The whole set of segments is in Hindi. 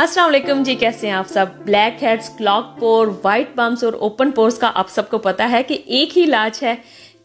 असलम जी कैसे हैं आप सब blackheads clog pore white bumps और ओपन पोर्स का आप सबको पता है कि एक ही इलाज है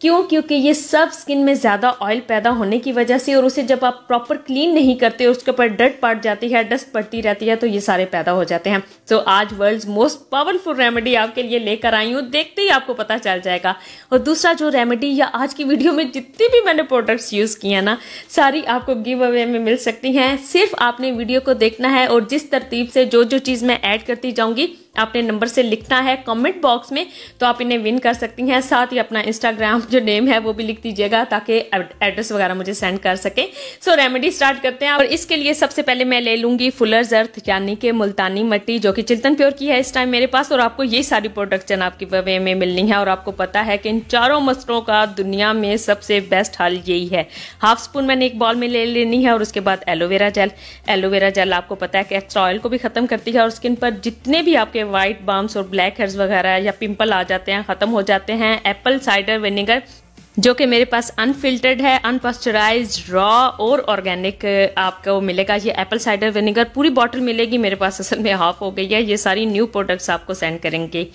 क्यों क्योंकि ये सब स्किन में ज़्यादा ऑयल पैदा होने की वजह से और उसे जब आप प्रॉपर क्लीन नहीं करते और उसके ऊपर डट पड़ जाती है डस्ट पड़ती रहती है तो ये सारे पैदा हो जाते हैं so, आज वर्ल्ड मोस्ट पावरफुल रेमेडी आपके लिए लेकर आई हूँ देखते ही आपको पता चल जाएगा और दूसरा जो रेमेडी या आज की वीडियो में जितनी भी मैंने प्रोडक्ट्स यूज़ किए हैं ना सारी आपको गिव अवे में मिल सकती हैं सिर्फ आपने वीडियो को देखना है और जिस तरतीब से जो जो चीज़ मैं ऐड करती जाऊँगी आपने नंबर से लिखना है कमेंट बॉक्स में तो आप इन्हें विन कर सकती हैं साथ ही अपना इंस्टाग्राम जो नेम है वो भी लिख दीजिएगा ताकि एड्रेस वगैरह मुझे सेंड कर सके सो रेमेडी स्टार्ट करते हैं और इसके लिए सबसे पहले मैं ले लूंगी फुलर्स अर्थ यानी कि मुल्तानी मट्टी जो कि चिल्तन प्योर की है इस टाइम मेरे पास और आपको ये सारी प्रोडक्शन आपकी वे में मिलनी है और आपको पता है कि इन चारों मसलों का दुनिया में सबसे बेस्ट हल यही है हाफ स्पून मैंने एक बॉल में ले लेनी है और उसके बाद एलोवेरा जेल एलोवेरा जेल आपको पता है कि एक्स्ट्रा ऑयल को भी खत्म करती है और स्किन पर जितने भी आपके आपके वाइट बम्स और ब्लैक हेयर्स वगैरह या पिंपल आ जाते हैं ख़त्म हो जाते हैं एप्पल साइडर विनेगर जो कि मेरे पास अनफिल्टर्ड है अनपस्चराइज रॉ और ऑर्गेनिक आपको मिलेगा ये एप्पल साइडर विनेगर पूरी बॉटल मिलेगी मेरे पास असल में हाफ हो गई है ये सारी न्यू प्रोडक्ट्स आपको सेंड करेंगे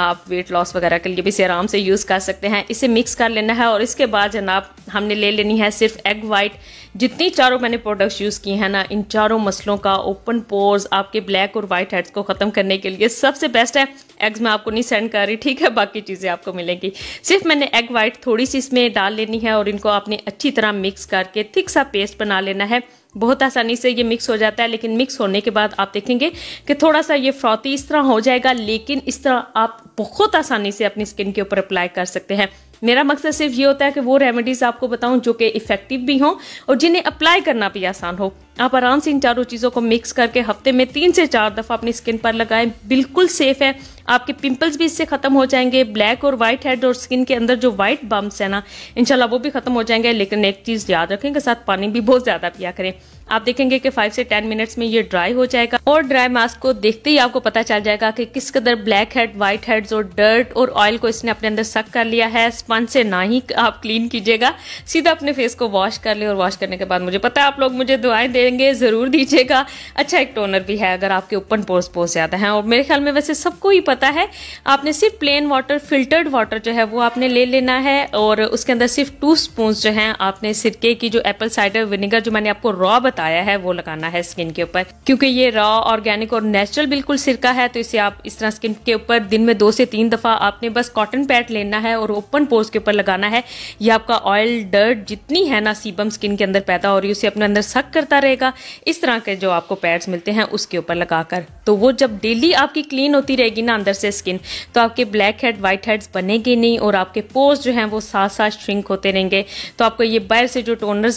आप वेट लॉस वगैरह के लिए भी इसे आराम से यूज़ कर सकते हैं इसे मिक्स कर लेना है और इसके बाद जनाब हमने ले लेनी है सिर्फ एग वाइट जितनी चारों मैंने प्रोडक्ट्स यूज़ किए हैं ना इन चारों मसलों का ओपन पोर्स आपके ब्लैक और वाइट हेड्स को ख़त्म करने के लिए सबसे बेस्ट है एग्स मैं आपको नहीं सेंड कर रही ठीक है बाकी चीज़ें आपको मिलेंगी सिर्फ मैंने एग वाइट थोड़ी सी इसमें डाल लेनी है और इनको आपने अच्छी तरह मिक्स करके थिक सा पेस्ट बना लेना है बहुत आसानी से ये मिक्स हो जाता है लेकिन मिक्स होने के बाद आप देखेंगे कि थोड़ा सा ये फ्रॉती इस तरह हो जाएगा लेकिन इस तरह आप बहुत आसानी से अपनी स्किन के ऊपर अप्लाई कर सकते हैं मेरा मकसद सिर्फ ये होता है कि वो रेमेडीज़ आपको बताऊं जो कि इफ़ेक्टिव भी हों और जिन्हें अप्लाई करना भी आसान हो आप आराम से इन चारों चीज़ों को मिक्स करके हफ्ते में तीन से चार दफ़ा अपनी स्किन पर लगाएं बिल्कुल सेफ़ है आपके पिंपल्स भी इससे खत्म हो जाएंगे ब्लैक और व्हाइट हेड और स्किन के अंदर जो व्हाइट बम्स है ना इनशाला वो भी खत्म हो जाएंगे लेकिन एक चीज़ याद रखें के साथ पानी भी बहुत ज़्यादा पिया करें आप देखेंगे कि 5 से 10 मिनट्स में ये ड्राई हो जाएगा और ड्राई मास्क को देखते ही आपको पता चल जाएगा कि किस कदर ब्लैक हेड व्हाइट हेड्स और डर्ट और ऑयल को इसने अपने अंदर सक कर लिया है स्पन से ना ही आप क्लीन कीजिएगा सीधा अपने फेस को वॉश कर ले और वॉश करने के बाद मुझे पता है आप लोग मुझे दुआएं देंगे ज़रूर दीजिएगा अच्छा एक टोनर भी है अगर आपके ओपन पोस्ट बहुत ज़्यादा है और मेरे ख्याल में वैसे सबको ही पता होता है आपने सिर्फ प्लेन वाटर फिल्टर्ड वाटर जो है वो आपने ले लेना है और उसके अंदर सिर्फ टू स्पून जो है आपने सिरके की जो एप्पल साइडर विनेगर जो मैंने आपको रॉ बताया है वो लगाना है स्किन के ऊपर क्योंकि ये रॉ ऑर्गेनिक और नेचुरल बिल्कुल सिरका है तो इसे आप इस तरह स्किन के ऊपर दिन में दो से तीन दफा आपने बस कॉटन पैड लेना है और ओपन पोर्स के ऊपर लगाना है ये आपका ऑयल डर्ट जितनी है ना सीबम स्किन के अंदर पैदा हो रही है उसे अपने अंदर सक करता रहेगा इस तरह के जो आपको पैड्स मिलते हैं उसके ऊपर लगाकर तो वो जब डेली आपकी क्लीन होती रहेगी ना अंदर से स्किन तो आपके ब्लैक हेड वाइट हेड्स बनेंगे नहीं और आपके पोज जो हैं वो साथ साथ श्रिंक होते रहेंगे तो आपको ये बाहर से जो टोनर्स